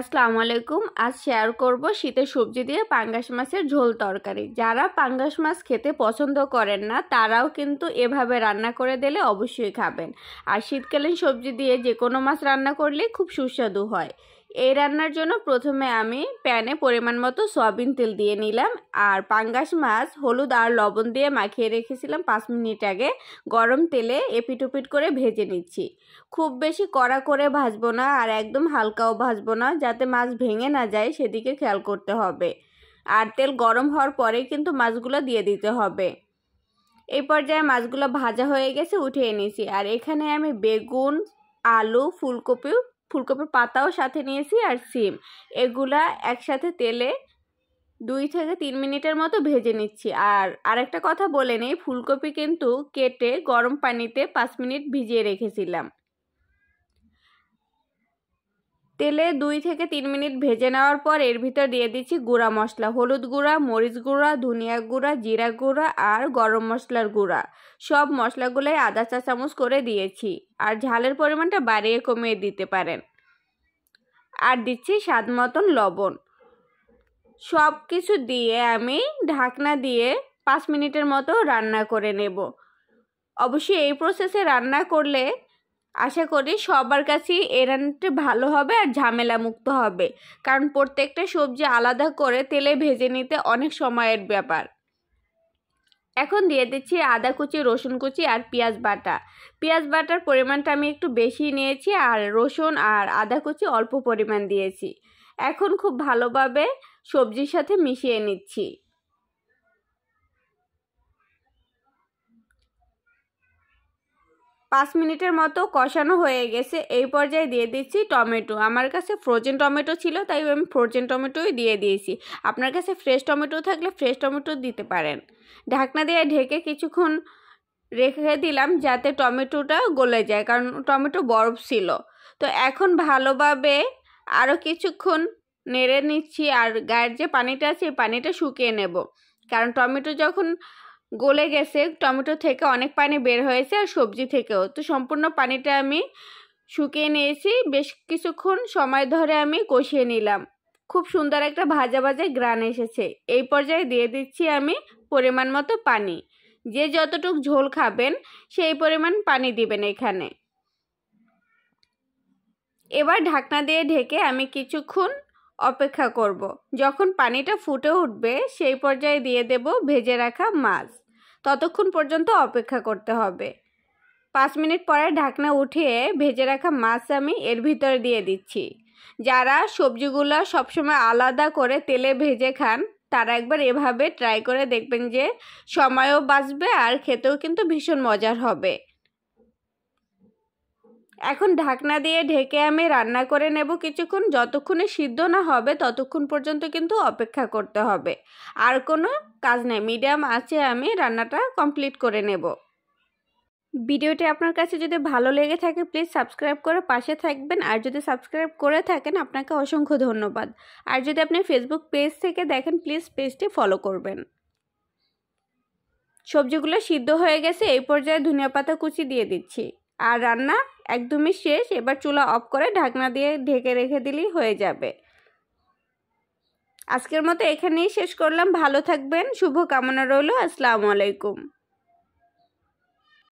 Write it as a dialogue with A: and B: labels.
A: আসসালামু আলাইকুম আজ শেয়ার করব শীতের সবজি দিয়ে পাঙ্গাস মাছের ঝোল তরকারি যারা পাঙ্গাস মাছ খেতে পছন্দ করেন না তারাও কিন্তু এভাবে রান্না করে দিলে অবশ্যই খাবেন আর শীতকালীন সবজি দিয়ে যে কোনো মাছ রান্না করলে খুব সুস্বাদু হয় এই রান্নার জন্য প্রথমে আমি প্যানে পরিমাণ মতো সয়াবিন তেল দিয়ে নিলাম আর পাঙ্গাস মাছ হলুদ আর লবণ দিয়ে মাখিয়ে রেখেছিলাম পাঁচ মিনিট আগে গরম তেলে এপিটুপিট করে ভেজে নিচ্ছি খুব বেশি কড়া করে ভাজবো না আর একদম হালকাও ভাজবো না যাতে মাছ ভেঙে না যায় সেদিকে খেয়াল করতে হবে আর তেল গরম হওয়ার পরে কিন্তু মাছগুলো দিয়ে দিতে হবে এই পর্যায়ে মাছগুলো ভাজা হয়ে গেছে উঠিয়ে নিয়েছি আর এখানে আমি বেগুন আলু ফুলকপিও ফুলকপির পাতাও সাথে নিয়েছি আর সিম এগুলা একসাথে তেলে দুই থেকে তিন মিনিটের মতো ভেজে নিচ্ছি আর আরেকটা কথা বলে নেই ফুলকপি কিন্তু কেটে গরম পানিতে পাঁচ মিনিট ভিজিয়ে রেখেছিলাম তেলে দুই থেকে তিন মিনিট ভেজে নেওয়ার পর এর ভিতর দিয়ে দিচ্ছি গুঁড়া মশলা হলুদ গুঁড়া মরিচ গুঁড়া ধনিয়া গুঁড়া জিরা গুঁড়া আর গরম মশলার গুঁড়া সব মশলাগুলোই আধা চা চামচ করে দিয়েছি আর ঝালের পরিমাণটা বাড়িয়ে কমিয়ে দিতে পারেন আর দিচ্ছি স্বাদ মতন লবণ সব কিছু দিয়ে আমি ঢাকনা দিয়ে পাঁচ মিনিটের মতো রান্না করে নেব অবশ্যই এই প্রসেসে রান্না করলে আশা করি সবার কাছেই এ রান্নাটি ভালো হবে আর ঝামেলা মুক্ত হবে কারণ প্রত্যেকটা সবজি আলাদা করে তেলে ভেজে নিতে অনেক সময়ের ব্যাপার এখন দিয়ে দিচ্ছি আদা কুচি রসুন কুচি আর পেঁয়াজ বাটা পেঁয়াজ বাটার পরিমাণটা আমি একটু বেশি নিয়েছি আর রসুন আর আদা কুচি অল্প পরিমাণ দিয়েছি এখন খুব ভালোভাবে সবজির সাথে মিশিয়ে নিচ্ছি পাঁচ মিনিটের মতো কষানো হয়ে গেছে এই পর্যায়ে দিয়ে দিচ্ছি টমেটো আমার কাছে ফ্রোজেন টমেটো ছিল তাই আমি ফ্রোজেন টমেটোই দিয়ে দিয়েছি আপনার কাছে ফ্রেশ টমেটো থাকলে ফ্রেশ টমেটো দিতে পারেন ঢাকনা দিয়ে ঢেকে কিছুক্ষণ রেখে দিলাম যাতে টমেটোটা গলে যায় কারণ টমেটো বরফ ছিল তো এখন ভালোভাবে আরও কিছুক্ষণ নেড়ে নিচ্ছি আর গায়ের যে পানিটা আছে পানিটা শুকিয়ে নেব কারণ টমেটো যখন গলে গেছে টমেটো থেকে অনেক পানি বের হয়েছে আর সবজি থেকেও তো সম্পূর্ণ পানিটা আমি শুকিয়ে নিয়েছি বেশ কিছুক্ষণ সময় ধরে আমি কষিয়ে নিলাম খুব সুন্দর একটা ভাজা ভাজা গ্রান এসেছে এই পর্যায়ে দিয়ে দিচ্ছি আমি পরিমাণ মতো পানি যে যতটুক ঝোল খাবেন সেই পরিমাণ পানি দিবেন এখানে এবার ঢাকনা দিয়ে ঢেকে আমি কিছুক্ষণ অপেক্ষা করব। যখন পানিটা ফুটে উঠবে সেই পর্যায়ে দিয়ে দেব ভেজে রাখা মাছ ততক্ষণ পর্যন্ত অপেক্ষা করতে হবে পাঁচ মিনিট পরে ঢাকনা উঠিয়ে ভেজে রাখা মাছ আমি এর ভিতরে দিয়ে দিচ্ছি যারা সবজিগুলো সবসময় আলাদা করে তেলে ভেজে খান তারা একবার এভাবে ট্রাই করে দেখবেন যে সময়ও বাঁচবে আর খেতেও কিন্তু ভীষণ মজার হবে এখন ঢাকনা দিয়ে ঢেকে আমি রান্না করে নেব কিছুক্ষণ যতক্ষণে সিদ্ধ না হবে ততক্ষণ পর্যন্ত কিন্তু অপেক্ষা করতে হবে আর কোনো কাজ নেই মিডিয়াম আছে আমি রান্নাটা কমপ্লিট করে নেব ভিডিওটি আপনার কাছে যদি ভালো লেগে থাকে প্লিজ সাবস্ক্রাইব করে পাশে থাকবেন আর যদি সাবস্ক্রাইব করে থাকেন আপনাকে অসংখ্য ধন্যবাদ আর যদি আপনি ফেসবুক পেজ থেকে দেখেন প্লিজ পেজটি ফলো করবেন সবজিগুলো সিদ্ধ হয়ে গেছে এই পর্যায়ে ধনিয়া পাতা কুচি দিয়ে দিচ্ছি আর রান্না একদমই শেষ এবার চুলা অফ করে ঢাকনা দিয়ে ঢেকে রেখে দিলেই হয়ে যাবে আজকের মতো এখানেই শেষ করলাম ভালো থাকবেন শুভ কামনা রইল আসসালামু আলাইকুম